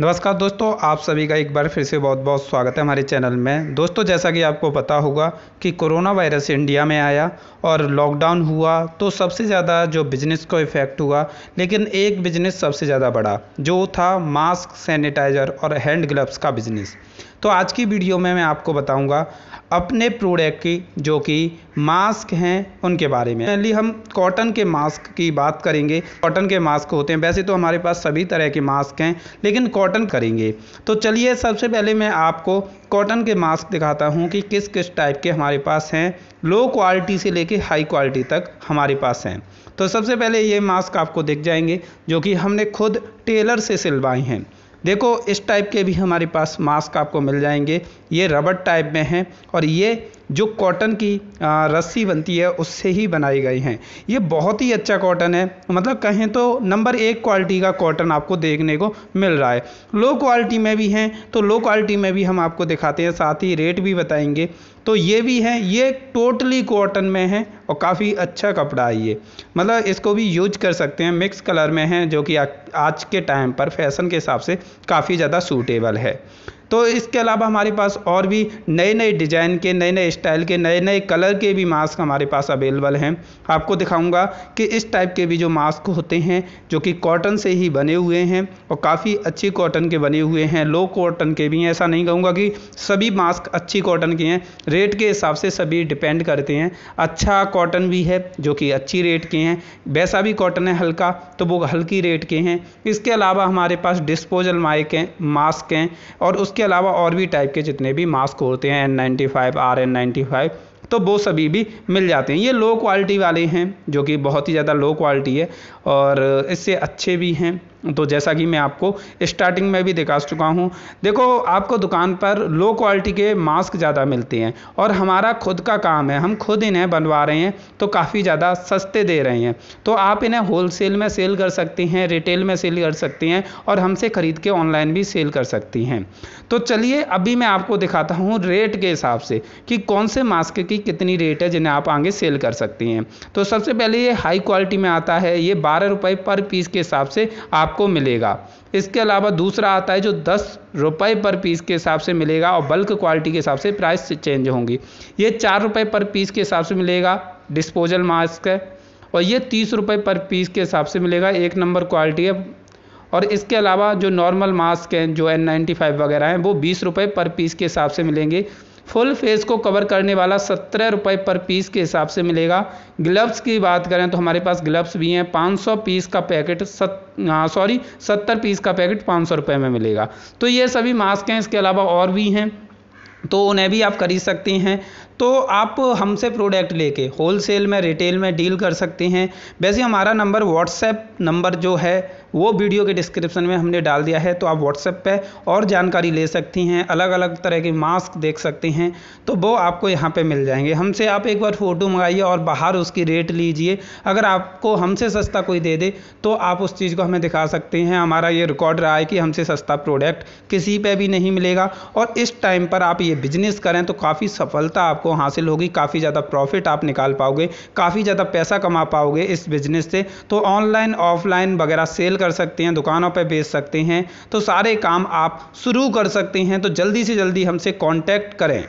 नमस्कार दोस्तों आप सभी का एक बार फिर से बहुत बहुत स्वागत है हमारे चैनल में दोस्तों जैसा कि आपको पता होगा कि कोरोना वायरस इंडिया में आया और लॉकडाउन हुआ तो सबसे ज़्यादा जो बिज़नेस को इफ़ेक्ट हुआ लेकिन एक बिज़नेस सबसे ज़्यादा बढ़ा जो था मास्क सैनिटाइज़र और हैंड ग्लव्स का बिज़नेस तो आज की वीडियो में मैं आपको बताऊंगा अपने प्रोडक्ट की जो कि मास्क हैं उनके बारे में पहली हम कॉटन के मास्क की बात करेंगे कॉटन के मास्क होते हैं वैसे तो हमारे पास सभी तरह के मास्क हैं लेकिन कॉटन करेंगे तो चलिए सबसे पहले मैं आपको कॉटन के मास्क दिखाता हूँ कि किस किस टाइप के हमारे पास हैं लो क्वालिटी से लेके हाई क्वालिटी तक हमारे पास हैं तो सबसे पहले ये मास्क आपको दिख जाएंगे जो कि हमने खुद टेलर से सिलवाए हैं देखो इस टाइप के भी हमारे पास मास्क आपको मिल जाएंगे ये रबर टाइप में हैं और ये जो कॉटन की रस्सी बनती है उससे ही बनाई गई हैं ये बहुत ही अच्छा कॉटन है मतलब कहें तो नंबर एक क्वालिटी का कॉटन आपको देखने को मिल रहा है लो क्वालिटी में भी हैं तो लो क्वालिटी में भी हम आपको दिखाते हैं साथ ही रेट भी बताएंगे तो ये भी है ये टोटली कॉटन में है और काफ़ी अच्छा कपड़ा है ये मतलब इसको भी यूज कर सकते हैं मिक्स कलर में है जो कि आज के टाइम पर फैशन के हिसाब से काफ़ी ज़्यादा सूटेबल है तो इसके अलावा हमारे पास और भी नए नए डिजाइन के नए नए स्टाइल के नए नए कलर के भी मास्क हमारे पास अवेलेबल हैं आपको दिखाऊंगा कि इस टाइप के भी जो मास्क होते हैं जो कि कॉटन से ही बने हुए हैं और काफ़ी अच्छी कॉटन के बने हुए हैं लो कॉटन के भी हैं ऐसा नहीं कहूँगा कि सभी मास्क अच्छी कॉटन के हैं रेट के हिसाब से सभी डिपेंड करते हैं अच्छा कॉटन भी है जो कि अच्छी रेट के हैं वैसा भी कॉटन है हल्का तो वो हल्की रेट के हैं इसके अलावा हमारे पास डिस्पोजल माइक हैं मास्क हैं और उसके इसके अलावा और भी टाइप के जितने भी मास्क होते हैं N ninety five R N ninety five तो वो सभी भी मिल जाते हैं ये लो क्वालिटी वाले हैं जो कि बहुत ही ज़्यादा लो क्वालिटी है और इससे अच्छे भी हैं तो जैसा कि मैं आपको स्टार्टिंग में भी दिखा चुका हूँ देखो आपको दुकान पर लो क्वालिटी के मास्क ज़्यादा मिलते हैं और हमारा खुद का काम है हम खुद इन्हें बनवा रहे हैं तो काफ़ी ज़्यादा सस्ते दे रहे हैं तो आप इन्हें होलसेल में सेल कर सकती हैं रिटेल में सेल कर सकती हैं और हमसे ख़रीद के ऑनलाइन भी सेल कर सकती हैं तो चलिए अभी मैं आपको दिखाता हूँ रेट के हिसाब से कि कौन से मास्क की कितनी रेट है जिन्हें आप आगे सेल कर सकती हैं तो सबसे पहले ये हाई क्वालिटी में आता है ये बारह रुपये पर पीस के हिसाब से आप आपको मिलेगा इसके अलावा दूसरा आता है जो दस रुपये पर पीस के हिसाब से मिलेगा और बल्क क्वालिटी के हिसाब से प्राइस चेंज होंगी ये चार रुपये पर पीस के हिसाब से मिलेगा डिस्पोजल मास्क है और ये तीस रुपये पर पीस के हिसाब से मिलेगा एक नंबर क्वालिटी है और इसके अलावा जो नॉर्मल मास्क हैं जो एन नाइन्टी फाइव वगैरह हैं वो बीस रुपये पर पीस के हिसाब से मिलेंगे फुल फेस को कवर करने वाला सत्रह रुपये पर पीस के हिसाब से मिलेगा ग्लव्स की बात करें तो हमारे पास ग्लव्स भी हैं 500 पीस का पैकेट सत सॉरी सत्तर पीस का पैकेट पाँच सौ रुपये में मिलेगा तो ये सभी मास्क हैं इसके अलावा और भी हैं तो उन्हें भी आप खरीद सकते हैं तो आप हमसे प्रोडक्ट लेके होल सेल में रिटेल में डील कर सकते हैं वैसे हमारा नंबर व्हाट्सएप नंबर जो है वो वीडियो के डिस्क्रिप्शन में हमने डाल दिया है तो आप व्हाट्सएप पे और जानकारी ले सकती हैं अलग अलग तरह के मास्क देख सकती हैं तो वो आपको यहाँ पे मिल जाएंगे हमसे आप एक बार फ़ोटो मंगाइए और बाहर उसकी रेट लीजिए अगर आपको हमसे सस्ता कोई दे दे तो आप उस चीज़ को हमें दिखा सकते हैं हमारा ये रिकॉर्ड रहा है कि हमसे सस्ता प्रोडक्ट किसी पर भी नहीं मिलेगा और इस टाइम पर आप ये बिजनेस करें तो काफ़ी सफलता आपको हासिल होगी काफ़ी ज़्यादा प्रॉफिट आप निकाल पाओगे काफ़ी ज़्यादा पैसा कमा पाओगे इस बिज़नेस से तो ऑनलाइन ऑफलाइन वगैरह सेल कर सकते हैं दुकानों पर बेच सकते हैं तो सारे काम आप शुरू कर सकते हैं तो जल्दी से जल्दी हमसे कॉन्टैक्ट करें